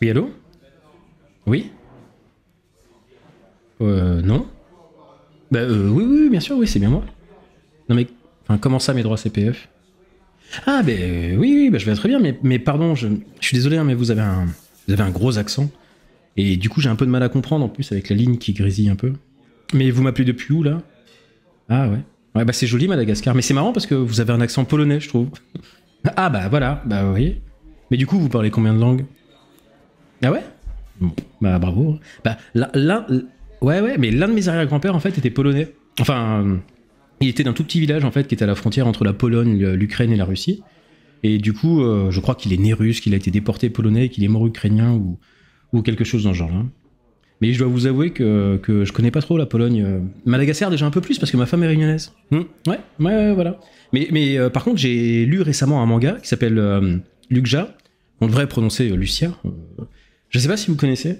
Oui, allô Oui Euh, non Bah, euh, oui, oui, bien sûr, oui, c'est bien moi. Non, mais, enfin, comment ça, mes droits CPF Ah, ben, bah, oui, oui, bah, je vais très bien, mais, mais pardon, je, je suis désolé, hein, mais vous avez, un, vous avez un gros accent. Et du coup, j'ai un peu de mal à comprendre, en plus, avec la ligne qui grésille un peu. Mais vous m'appelez depuis où, là Ah, ouais. Ouais, bah c'est joli Madagascar, mais c'est marrant parce que vous avez un accent polonais, je trouve. ah bah voilà, bah oui. Mais du coup, vous parlez combien de langues Ah ouais Bah bravo. Bah l'un, ouais ouais, mais l'un de mes arrière-grands-pères en fait était polonais. Enfin, il était d'un tout petit village en fait qui était à la frontière entre la Pologne, l'Ukraine et la Russie. Et du coup, euh, je crois qu'il est né russe, qu'il a été déporté polonais, qu'il est mort ukrainien ou, ou quelque chose dans ce genre-là. Mais je dois vous avouer que, que je connais pas trop la Pologne. Madagascar déjà un peu plus parce que ma femme est réunionnaise. Hmm. Ouais, ouais, voilà. Mais, mais euh, par contre, j'ai lu récemment un manga qui s'appelle euh, On devrait prononcer euh, Lucia. Euh, je sais pas si vous connaissez.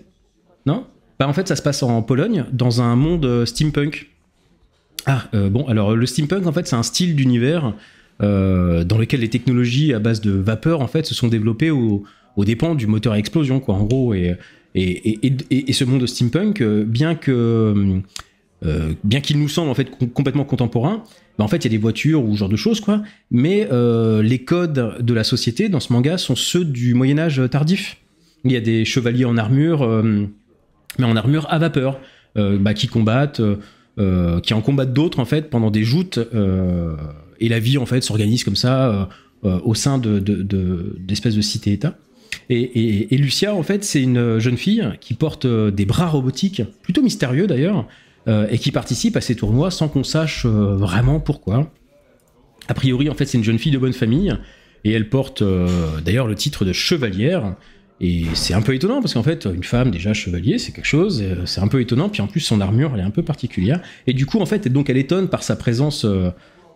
Non bah, en fait, ça se passe en Pologne, dans un monde steampunk. Ah, bon, alors le steampunk, en fait, c'est un style d'univers dans lequel les technologies à base de vapeur, en fait, se sont développées au, au dépend du moteur à explosion, quoi, en gros. Et, et, et, et ce monde steampunk, euh, bien que. Euh, bien qu'il nous semble en fait complètement contemporain, bah en fait il y a des voitures ou ce genre de choses quoi, mais euh, les codes de la société dans ce manga sont ceux du Moyen Âge tardif. Il y a des chevaliers en armure, mais en armure à vapeur, bah, qui combattent, qui en combattent d'autres en fait pendant des joutes, et la vie en fait s'organise comme ça au sein de, d'espèces de, de cités-états. Et, Lucia, en fait, c'est une jeune fille qui porte euh, des bras robotiques, plutôt mystérieux d'ailleurs, euh, et qui participe à ces tournois sans qu'on sache euh, vraiment pourquoi. A priori, en fait, c'est une jeune fille de bonne famille, et elle porte d'ailleurs le titre de chevalière. Et c'est un peu étonnant parce qu'en fait, une femme déjà chevalier, c'est quelque chose, c'est un peu étonnant. Puis en plus, son armure, elle est un peu particulière. Et du coup, en fait, donc elle étonne par sa présence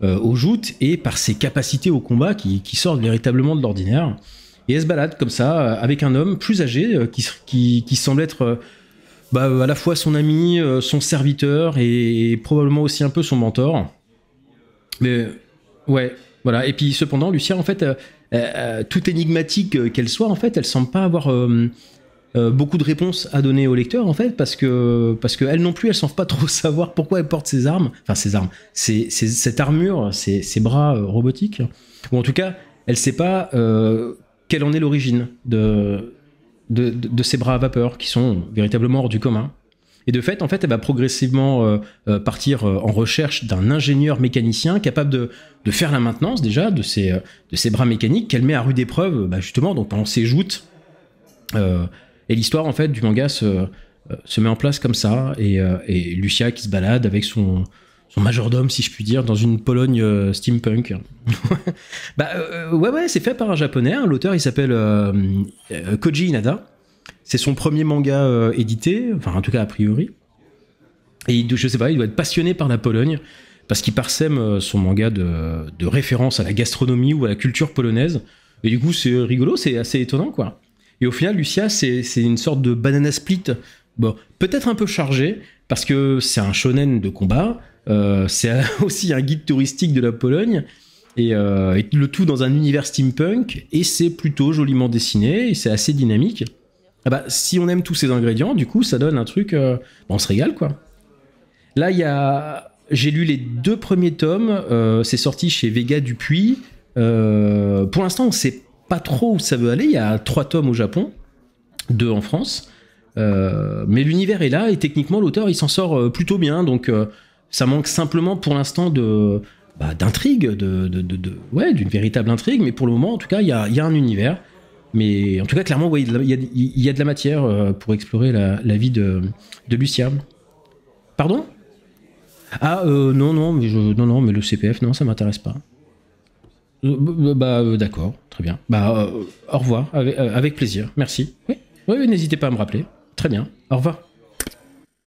aux joutes et par ses capacités au combat qui sortent véritablement de l'ordinaire et elle se balade comme ça euh, avec un homme plus âgé euh, qui, qui, qui semble être euh, bah, à la fois son ami, son serviteur et, probablement aussi un peu son mentor. Mais ouais, voilà. Et puis cependant, Lucia, en fait, tout toute énigmatique qu'elle soit, en fait, elle semble pas avoir beaucoup de réponses à donner au lecteur, en fait, parce que parce qu'elle non plus, elle semble pas trop savoir pourquoi elle porte ses armes, enfin ses armes, cette armure, ses, ses bras robotiques, ou en tout cas, elle sait pas quelle en est l'origine de, de, ces bras à vapeur qui sont véritablement hors du commun. Et de fait, en fait, elle va progressivement euh, euh, partir euh, en recherche d'un ingénieur mécanicien capable de, faire la maintenance déjà de ces, de bras mécaniques qu'elle met à rude épreuve, bah, justement, donc pendant ses joutes. et l'histoire, en fait, du manga se, met en place comme ça. et Lucia qui se balade avec son, son majordome, si je puis dire, dans une Pologne euh, steampunk. bah euh, euh, ouais, ouais, c'est fait par un japonais. Hein. L'auteur, il s'appelle Koji Inada. C'est son premier manga édité, enfin en tout cas a priori. Et je sais pas, il doit être passionné par la Pologne parce qu'il parsème son manga de, de, référence à la gastronomie ou à la culture polonaise. Et du coup, c'est rigolo, c'est assez étonnant quoi. Et au final, Lucia, c'est une sorte de banana split. Bon, peut-être un peu chargé parce que c'est un shonen de combat euh, c'est aussi un guide touristique de la Pologne. Euh, et, le tout dans un univers steampunk et c'est plutôt joliment dessiné et c'est assez dynamique. Ah bah, si on aime tous ces ingrédients, du coup, ça donne un truc. Euh, bah, on se régale quoi. Là, il y a, j'ai lu les deux premiers tomes. c'est sorti chez Vega Dupuis. pour l'instant, on sait pas trop où ça veut aller. Il y a trois tomes au Japon, deux en France. mais l'univers est là et techniquement l'auteur il s'en sort plutôt bien donc ça manque simplement pour l'instant de bah, d'intrigue, de, ouais, d'une véritable intrigue. Mais pour le moment, en tout cas, il y a, un univers. Mais en tout cas, clairement, il y, a de la matière euh, pour explorer la, vie de, de Pardon Ah euh, non non mais non non mais le CPF non ça m'intéresse pas. Euh, bah d'accord très bien. Bah au revoir avec, plaisir merci. oui n'hésitez pas à me rappeler. Très bien au revoir.